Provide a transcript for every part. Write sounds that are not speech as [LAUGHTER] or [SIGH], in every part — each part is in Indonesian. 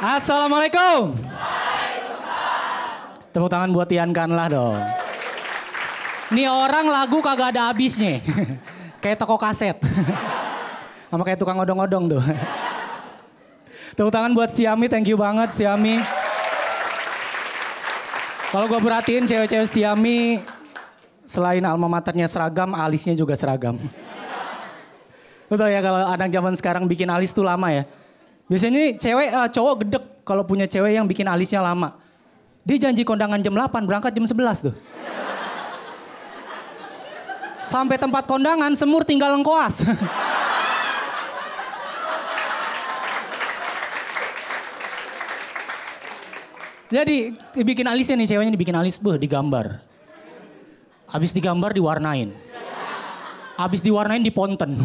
Assalamualaikum. Tepuk tangan buat Tian Kanlah dong. Nih orang lagu kagak ada habisnya. [LAUGHS] kayak toko kaset. [LAUGHS] Sama kayak tukang odong-odong tuh. [LAUGHS] Tepuk tangan buat Siami, thank you banget Siami. Kalau gue perhatiin cewek-cewek Siami, selain alma maternya seragam, alisnya juga seragam. Betul ya kalau anak zaman sekarang bikin alis tuh lama ya. Biasanya cewek uh, cowok gedek kalau punya cewek yang bikin alisnya lama. Dia janji kondangan jam 8, berangkat jam 11 tuh. Sampai tempat kondangan semur tinggal lengkoas. [LAUGHS] Jadi dibikin alisnya nih ceweknya dibikin alis, beh digambar. Habis digambar diwarnain. Habis diwarnain diponten. [LAUGHS]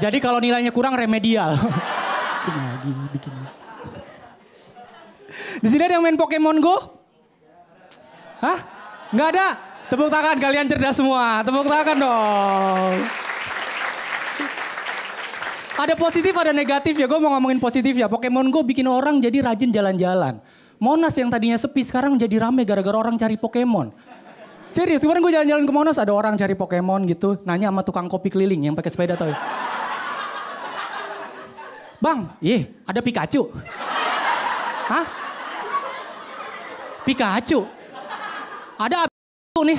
Jadi kalau nilainya kurang remedial. bikin lagi, bikin. Di sini ada yang main Pokemon Go? Hah? Gak ada? Tepuk tangan kalian cerdas semua. Tepuk tangan dong. Ada positif, ada negatif ya. Gue mau ngomongin positif ya. Pokemon Go bikin orang jadi rajin jalan-jalan. Monas yang tadinya sepi sekarang jadi rame gara-gara orang cari Pokemon. Serius, kemarin gue jalan-jalan ke Monas ada orang cari Pokemon gitu. Nanya sama tukang kopi keliling yang pakai sepeda tau ya. Bang, iya, ada Pikachu. Hah? Pikachu? Ada Pikachu nih.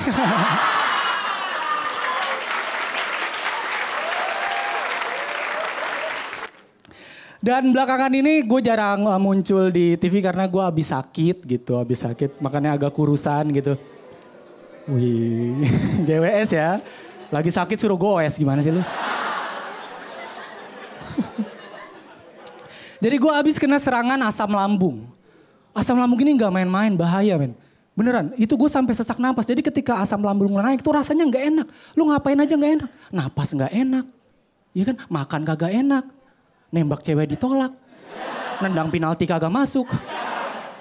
Dan belakangan ini gue jarang eh, muncul di TV karena gue habis sakit gitu, habis sakit makanya agak kurusan gitu. Wih, GWS [LAUGHS] ya. Lagi sakit suruh goes gimana sih lu? Jadi gue abis kena serangan asam lambung. Asam lambung ini nggak main-main, bahaya men. Beneran, itu gue sampai sesak napas. Jadi ketika asam lambung naik tuh rasanya nggak enak. Lu ngapain aja nggak enak? Napas nggak enak. Iya kan, makan kagak enak. Nembak cewek ditolak. Nendang penalti kagak masuk.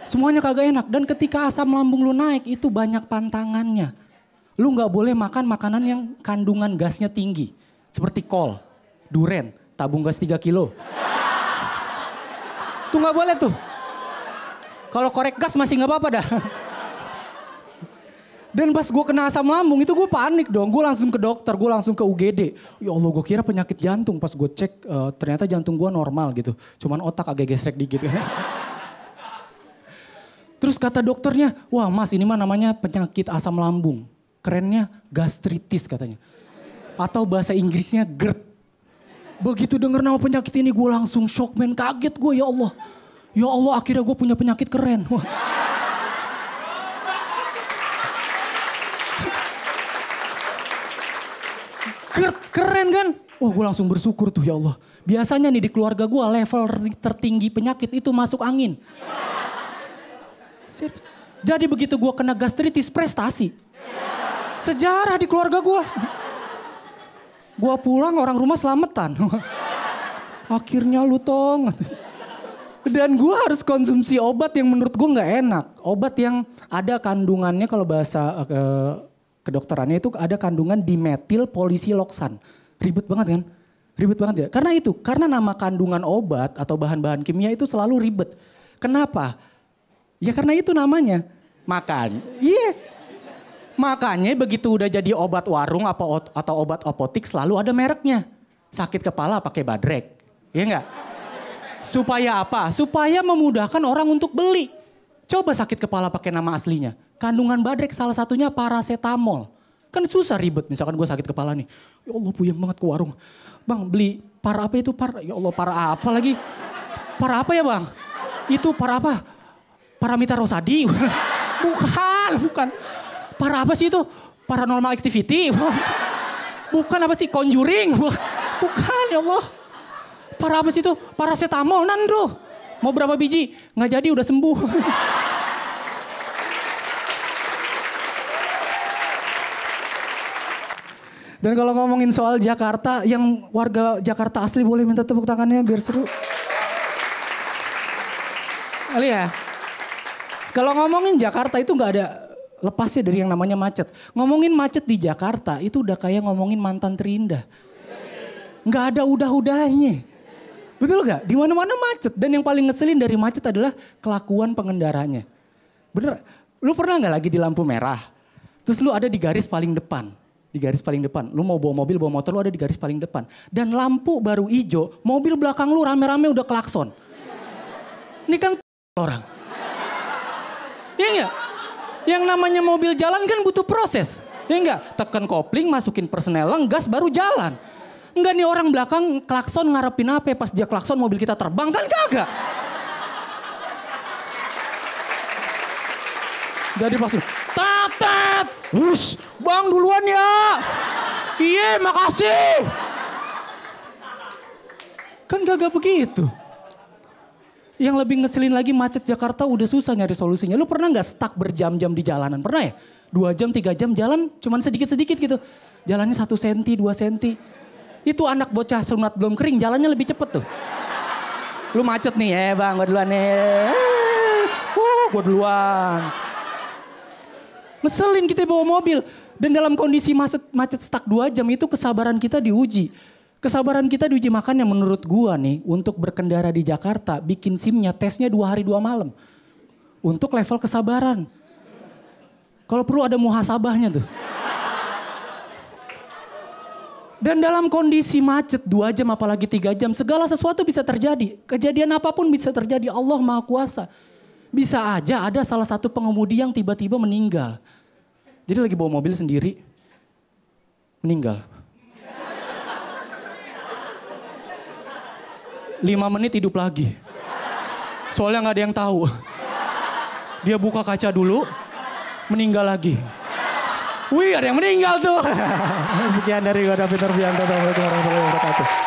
Semuanya kagak enak. Dan ketika asam lambung lu naik, itu banyak pantangannya. Lu nggak boleh makan makanan yang kandungan gasnya tinggi. Seperti kol, duren, tabung gas 3 kilo. Tuh nggak boleh tuh. Kalau korek gas masih nggak apa-apa dah. Dan pas gue kena asam lambung itu gue panik dong. Gue langsung ke dokter, gue langsung ke UGD. Ya Allah gue kira penyakit jantung. Pas gue cek uh, ternyata jantung gue normal gitu. Cuman otak agak gesrek dikit. [LAUGHS] Terus kata dokternya, wah mas ini mah namanya penyakit asam lambung. Kerennya gastritis katanya. Atau bahasa Inggrisnya GERD. Begitu denger nama penyakit ini gue langsung shock men. Kaget gue ya Allah. Ya Allah akhirnya gue punya penyakit keren. Wah. Keren kan? Wah gue langsung bersyukur tuh ya Allah. Biasanya nih di keluarga gue level tertinggi penyakit itu masuk angin. Jadi begitu gue kena gastritis prestasi. Sejarah di keluarga gue. Gua pulang orang rumah selamatan. [LAUGHS] Akhirnya lu tong. Dan gua harus konsumsi obat yang menurut gua nggak enak. Obat yang ada kandungannya kalau bahasa uh, kedokterannya itu ada kandungan dimetil polisiloksan. Ribet banget kan? Ribet banget ya. Karena itu, karena nama kandungan obat atau bahan-bahan kimia itu selalu ribet. Kenapa? Ya karena itu namanya. Makan. Iya. Yeah. Makanya begitu udah jadi obat warung apa atau obat apotik selalu ada mereknya. Sakit kepala pakai badrek. Iya enggak? Supaya apa? Supaya memudahkan orang untuk beli. Coba sakit kepala pakai nama aslinya. Kandungan badrek salah satunya paracetamol. Kan susah ribet. Misalkan gue sakit kepala nih. Ya Allah puyeng banget ke warung. Bang beli para apa itu? Para, ya Allah para apa lagi? Para apa ya bang? Itu para apa? Paramita Rosadi? [LAUGHS] bukan, bukan. Para apa sih itu? Paranormal activity? Bukan apa sih? Conjuring? Bukan ya Allah. Para apa sih itu? Parasetamol, Nandro. Mau berapa biji? Nggak jadi udah sembuh. [LAUGHS] Dan kalau ngomongin soal Jakarta, yang warga Jakarta asli boleh minta tepuk tangannya biar seru. Kali ya. Kalau ngomongin Jakarta itu nggak ada lepasnya dari yang namanya macet. Ngomongin macet di Jakarta itu udah kayak ngomongin mantan terindah. Nggak ada udah-udahnya. Betul gak? Di mana-mana macet. Dan yang paling ngeselin dari macet adalah kelakuan pengendaranya. Bener? Lu pernah nggak lagi di lampu merah? Terus lu ada di garis paling depan. Di garis paling depan. Lu mau bawa mobil, bawa motor, lu ada di garis paling depan. Dan lampu baru hijau, mobil belakang lu rame-rame udah klakson. Ini kan orang. Iya gak? Yang namanya mobil jalan kan butuh proses. Ya enggak? Tekan kopling, masukin personel, gas baru jalan. Enggak nih orang belakang klakson ngarepin apa ya pas dia klakson mobil kita terbang kan kagak. Jadi pas tatet, wus, bang duluan ya. Iya, makasih. Kan kagak begitu. Yang lebih ngeselin lagi macet Jakarta udah susah nyari solusinya. Lu pernah nggak stuck berjam-jam di jalanan? Pernah ya? Dua jam, tiga jam jalan cuman sedikit-sedikit gitu. Jalannya satu senti, dua senti. Itu anak bocah sunat belum kering, jalannya lebih cepet tuh. Lu macet nih, eh bang, gue duluan nih. Wah, gue duluan. Ngeselin kita bawa mobil. Dan dalam kondisi macet, macet stuck dua jam itu kesabaran kita diuji. Kesabaran kita diuji makan yang menurut gua nih untuk berkendara di Jakarta bikin simnya tesnya dua hari dua malam. Untuk level kesabaran. Kalau perlu ada muhasabahnya tuh. Dan dalam kondisi macet dua jam apalagi tiga jam segala sesuatu bisa terjadi. Kejadian apapun bisa terjadi Allah maha kuasa. Bisa aja ada salah satu pengemudi yang tiba-tiba meninggal. Jadi lagi bawa mobil sendiri meninggal lima menit hidup lagi. Soalnya nggak ada yang tahu. Dia buka kaca dulu, meninggal lagi. Wih, ada yang meninggal tuh. [LAUGHS] Sekian dari gue, David Terbianto. Assalamualaikum warahmatullahi wabarakatuh.